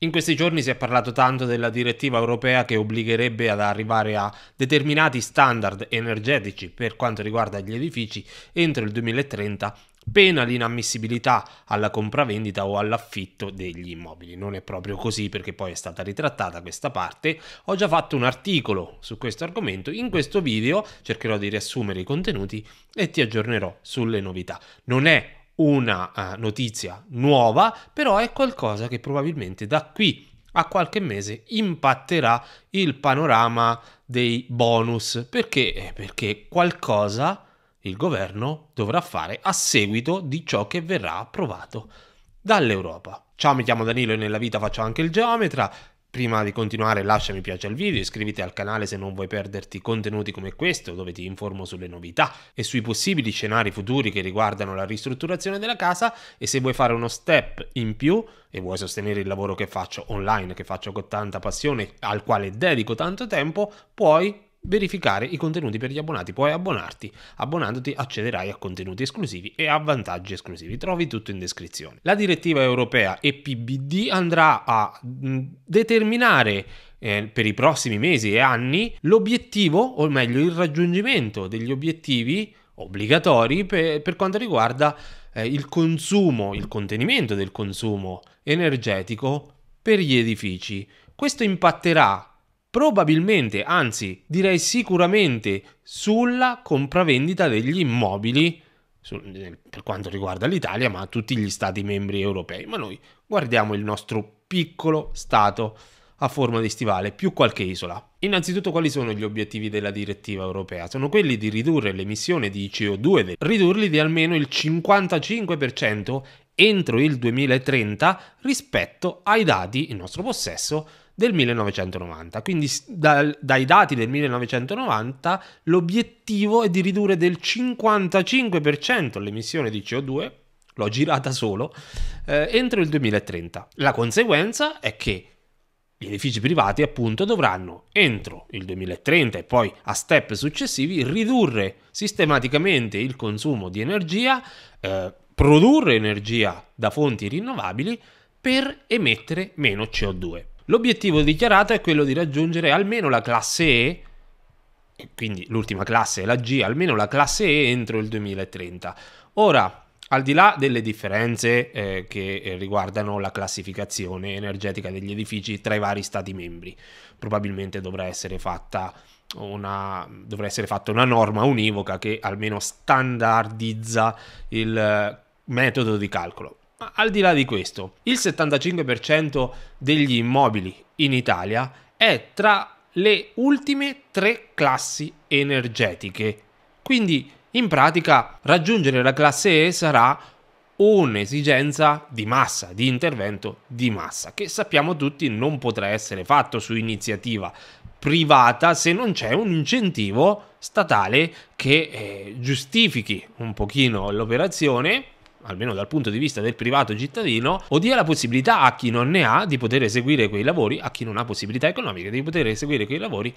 In questi giorni si è parlato tanto della direttiva europea che obbligherebbe ad arrivare a determinati standard energetici per quanto riguarda gli edifici entro il 2030, pena l'inammissibilità alla compravendita o all'affitto degli immobili. Non è proprio così perché poi è stata ritrattata questa parte. Ho già fatto un articolo su questo argomento, in questo video cercherò di riassumere i contenuti e ti aggiornerò sulle novità. Non è una uh, notizia nuova, però è qualcosa che probabilmente da qui a qualche mese impatterà il panorama dei bonus. Perché? Eh, perché qualcosa il governo dovrà fare a seguito di ciò che verrà approvato dall'Europa. Ciao, mi chiamo Danilo e nella vita faccio anche il geometra. Prima di continuare lascia mi piace al video, iscriviti al canale se non vuoi perderti contenuti come questo dove ti informo sulle novità e sui possibili scenari futuri che riguardano la ristrutturazione della casa e se vuoi fare uno step in più e vuoi sostenere il lavoro che faccio online, che faccio con tanta passione, al quale dedico tanto tempo, puoi verificare i contenuti per gli abbonati, puoi abbonarti, abbonandoti accederai a contenuti esclusivi e a vantaggi esclusivi, trovi tutto in descrizione. La direttiva europea EPBD andrà a mm, determinare eh, per i prossimi mesi e anni l'obiettivo, o meglio il raggiungimento degli obiettivi obbligatori per, per quanto riguarda eh, il consumo, il contenimento del consumo energetico per gli edifici. Questo impatterà probabilmente, anzi direi sicuramente, sulla compravendita degli immobili per quanto riguarda l'Italia, ma tutti gli stati membri europei. Ma noi guardiamo il nostro piccolo stato a forma di stivale, più qualche isola. Innanzitutto quali sono gli obiettivi della direttiva europea? Sono quelli di ridurre l'emissione di CO2, ridurli di almeno il 55% entro il 2030 rispetto ai dati in nostro possesso del 1990. Quindi dal, dai dati del 1990 l'obiettivo è di ridurre del 55% l'emissione di CO2, l'ho girata solo, eh, entro il 2030. La conseguenza è che gli edifici privati appunto dovranno entro il 2030 e poi a step successivi ridurre sistematicamente il consumo di energia eh, produrre energia da fonti rinnovabili per emettere meno CO2. L'obiettivo dichiarato è quello di raggiungere almeno la classe E, quindi l'ultima classe è la G, almeno la classe E entro il 2030. Ora, al di là delle differenze eh, che riguardano la classificazione energetica degli edifici tra i vari Stati membri, probabilmente dovrà essere fatta una, dovrà essere fatta una norma univoca che almeno standardizza il metodo di calcolo. Ma al di là di questo, il 75% degli immobili in Italia è tra le ultime tre classi energetiche. Quindi, in pratica, raggiungere la classe E sarà un'esigenza di massa, di intervento di massa, che sappiamo tutti non potrà essere fatto su iniziativa privata se non c'è un incentivo statale che eh, giustifichi un pochino l'operazione almeno dal punto di vista del privato cittadino, o dia la possibilità a chi non ne ha di poter eseguire quei lavori, a chi non ha possibilità economiche di poter eseguire quei lavori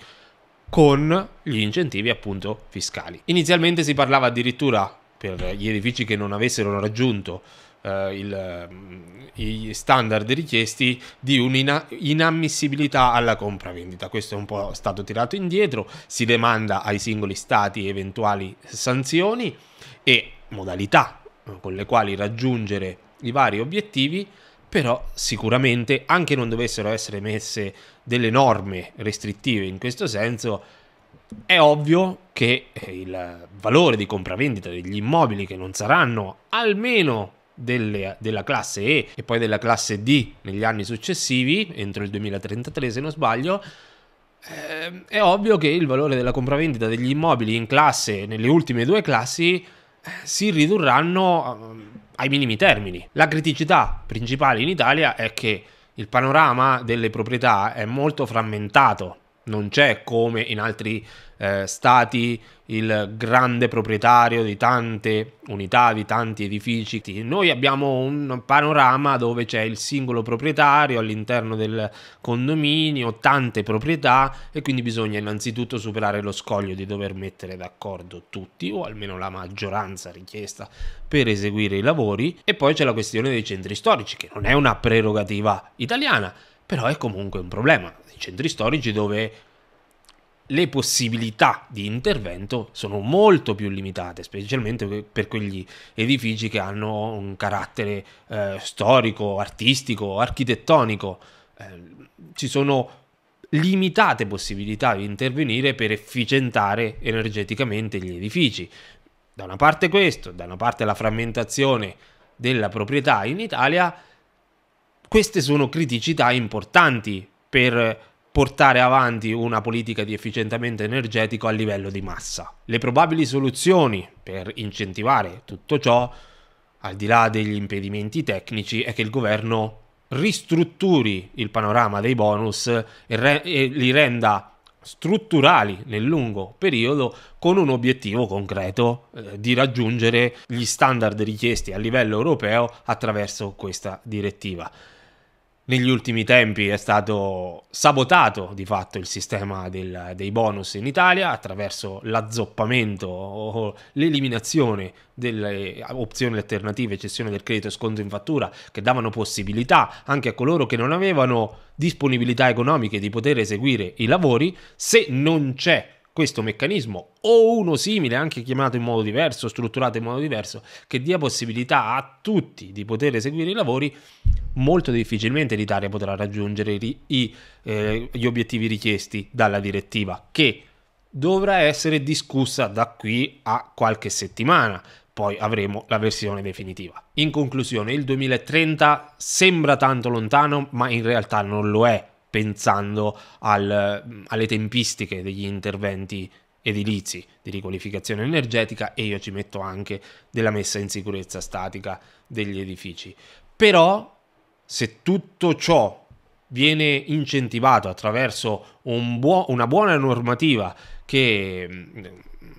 con gli incentivi appunto fiscali. Inizialmente si parlava addirittura per gli edifici che non avessero raggiunto eh, il, mm, i standard richiesti di un'inammissibilità alla compravendita. Questo è un po' stato tirato indietro, si demanda ai singoli stati eventuali sanzioni e modalità eh, con le quali raggiungere i vari obiettivi, però sicuramente anche non dovessero essere messe delle norme restrittive in questo senso, è ovvio che eh, il valore di compravendita degli immobili che non saranno almeno delle, della classe E e poi della classe D negli anni successivi, entro il 2033 se non sbaglio, ehm, è ovvio che il valore della compravendita degli immobili in classe, nelle ultime due classi, si ridurranno ehm, ai minimi termini. La criticità principale in Italia è che il panorama delle proprietà è molto frammentato non c'è come in altri eh, stati il grande proprietario di tante unità, di tanti edifici. Noi abbiamo un panorama dove c'è il singolo proprietario all'interno del condominio, tante proprietà e quindi bisogna innanzitutto superare lo scoglio di dover mettere d'accordo tutti o almeno la maggioranza richiesta per eseguire i lavori e poi c'è la questione dei centri storici che non è una prerogativa italiana però è comunque un problema nei centri storici dove le possibilità di intervento sono molto più limitate, specialmente per quegli edifici che hanno un carattere eh, storico, artistico, architettonico. Eh, ci sono limitate possibilità di intervenire per efficientare energeticamente gli edifici. Da una parte questo, da una parte la frammentazione della proprietà in Italia, queste sono criticità importanti per portare avanti una politica di efficientamento energetico a livello di massa. Le probabili soluzioni per incentivare tutto ciò, al di là degli impedimenti tecnici, è che il governo ristrutturi il panorama dei bonus e, re- e li renda strutturali nel lungo periodo con un obiettivo concreto eh, di raggiungere gli standard richiesti a livello europeo attraverso questa direttiva negli ultimi tempi è stato sabotato di fatto il sistema del, dei bonus in Italia attraverso l'azzoppamento o l'eliminazione delle opzioni alternative, cessione del credito e sconto in fattura, che davano possibilità anche a coloro che non avevano disponibilità economiche di poter eseguire i lavori, se non c'è questo meccanismo o uno simile, anche chiamato in modo diverso, strutturato in modo diverso, che dia possibilità a tutti di poter eseguire i lavori, molto difficilmente l'Italia potrà raggiungere i, eh, gli obiettivi richiesti dalla direttiva, che dovrà essere discussa da qui a qualche settimana. Poi avremo la versione definitiva. In conclusione, il 2030 sembra tanto lontano, ma in realtà non lo è pensando al, mm, alle tempistiche degli interventi edilizi di riqualificazione energetica e io ci metto anche della messa in sicurezza statica degli edifici. Però se tutto ciò viene incentivato attraverso un buo, una buona normativa che mm,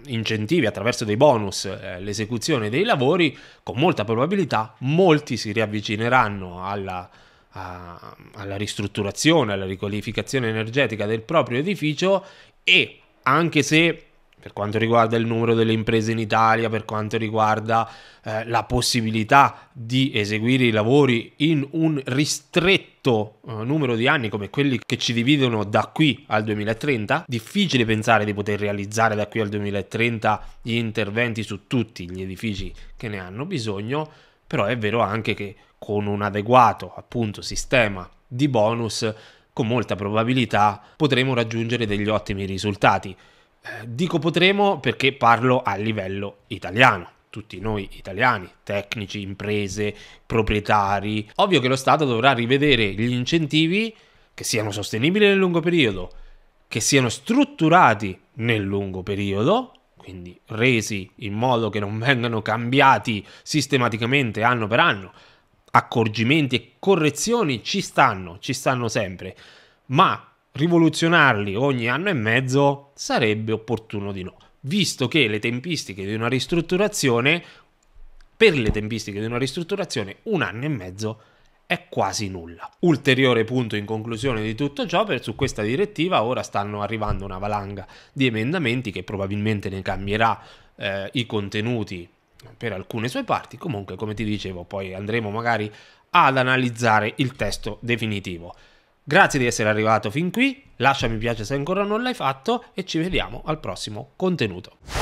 incentivi attraverso dei bonus eh, l'esecuzione dei lavori, con molta probabilità molti si riavvicineranno alla a, alla ristrutturazione, alla riqualificazione energetica del proprio edificio e anche se per quanto riguarda il numero delle imprese in Italia, per quanto riguarda eh, la possibilità di eseguire i lavori in un ristretto eh, numero di anni come quelli che ci dividono da qui al 2030, difficile pensare di poter realizzare da qui al 2030 gli interventi su tutti gli edifici che ne hanno bisogno però è vero anche che con un adeguato appunto sistema di bonus con molta probabilità potremo raggiungere degli ottimi risultati. Eh, dico potremo perché parlo a livello italiano. Tutti noi italiani, tecnici, imprese, proprietari. Ovvio che lo Stato dovrà rivedere gli incentivi che siano sostenibili nel lungo periodo, che siano strutturati nel lungo periodo quindi resi in modo che non vengano cambiati sistematicamente anno per anno. Accorgimenti e correzioni ci stanno, ci stanno sempre, ma rivoluzionarli ogni anno e mezzo sarebbe opportuno di no, visto che le tempistiche di una ristrutturazione, per le tempistiche di una ristrutturazione, un anno e mezzo è è quasi nulla. Ulteriore punto in conclusione di tutto ciò, per su questa direttiva ora stanno arrivando una valanga di emendamenti che probabilmente ne cambierà eh, i contenuti per alcune sue parti, comunque come ti dicevo poi andremo magari ad analizzare il testo definitivo. Grazie di essere arrivato fin qui, lascia mi piace se ancora non l'hai fatto e ci vediamo al prossimo contenuto.